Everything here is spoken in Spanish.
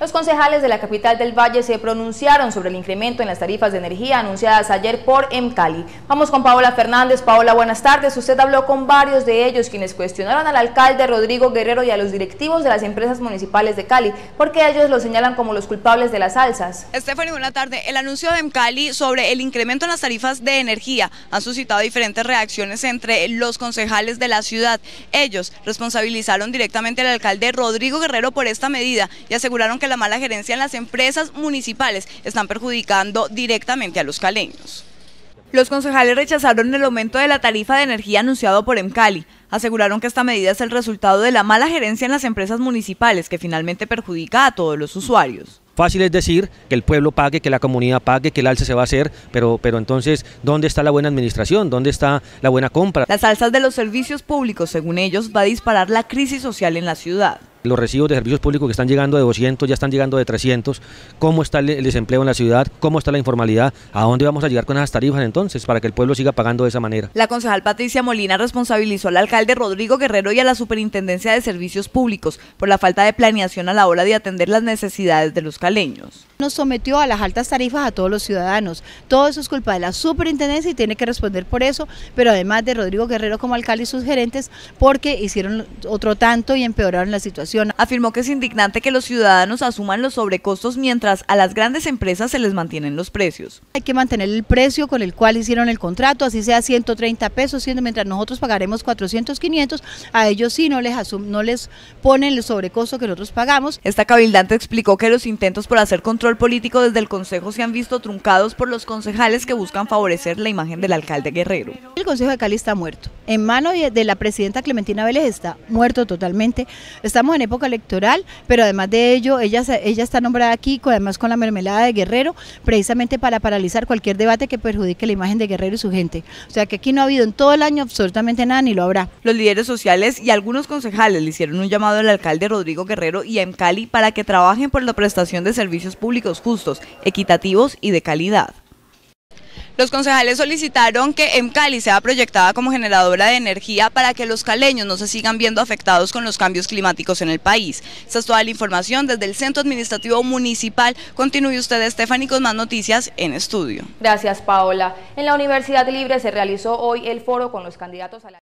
Los concejales de la capital del Valle se pronunciaron sobre el incremento en las tarifas de energía anunciadas ayer por EMCALI. Vamos con Paola Fernández. Paola, buenas tardes. Usted habló con varios de ellos quienes cuestionaron al alcalde Rodrigo Guerrero y a los directivos de las empresas municipales de Cali, porque ellos lo señalan como los culpables de las alzas. Stephanie, buenas tardes. El anuncio de EMCALI sobre el incremento en las tarifas de energía ha suscitado diferentes reacciones entre los concejales de la ciudad. Ellos responsabilizaron directamente al alcalde Rodrigo Guerrero por esta medida y aseguraron que la mala gerencia en las empresas municipales están perjudicando directamente a los caleños. Los concejales rechazaron el aumento de la tarifa de energía anunciado por Emcali. Aseguraron que esta medida es el resultado de la mala gerencia en las empresas municipales que finalmente perjudica a todos los usuarios. Fácil es decir que el pueblo pague, que la comunidad pague, que el alza se va a hacer, pero, pero entonces, ¿dónde está la buena administración? ¿Dónde está la buena compra? Las alzas de los servicios públicos, según ellos, va a disparar la crisis social en la ciudad. Los recibos de servicios públicos que están llegando de 200 ya están llegando de 300. ¿Cómo está el desempleo en la ciudad? ¿Cómo está la informalidad? ¿A dónde vamos a llegar con esas tarifas entonces para que el pueblo siga pagando de esa manera? La concejal Patricia Molina responsabilizó al alcalde Rodrigo Guerrero y a la Superintendencia de Servicios Públicos por la falta de planeación a la hora de atender las necesidades de los caleños. Nos sometió a las altas tarifas a todos los ciudadanos. Todo eso es culpa de la Superintendencia y tiene que responder por eso, pero además de Rodrigo Guerrero como alcalde y sus gerentes porque hicieron otro tanto y empeoraron la situación afirmó que es indignante que los ciudadanos asuman los sobrecostos mientras a las grandes empresas se les mantienen los precios. Hay que mantener el precio con el cual hicieron el contrato, así sea 130 pesos, mientras nosotros pagaremos 400, 500, a ellos sí no les, asum no les ponen el sobrecosto que nosotros pagamos. Esta cabildante explicó que los intentos por hacer control político desde el Consejo se han visto truncados por los concejales que buscan favorecer la imagen del alcalde Guerrero. El Consejo de Cali está muerto, en mano de la presidenta Clementina Vélez está muerto totalmente. Estamos en época electoral, pero además de ello, ella, ella está nombrada aquí, además con la mermelada de Guerrero, precisamente para paralizar cualquier debate que perjudique la imagen de Guerrero y su gente. O sea que aquí no ha habido en todo el año absolutamente nada ni lo habrá. Los líderes sociales y algunos concejales le hicieron un llamado al alcalde Rodrigo Guerrero y a Emcali para que trabajen por la prestación de servicios públicos justos, equitativos y de calidad. Los concejales solicitaron que EMCALI sea proyectada como generadora de energía para que los caleños no se sigan viendo afectados con los cambios climáticos en el país. Esta es toda la información desde el Centro Administrativo Municipal. Continúe usted, Stephanie, con más noticias en estudio. Gracias, Paola. En la Universidad Libre se realizó hoy el foro con los candidatos a la...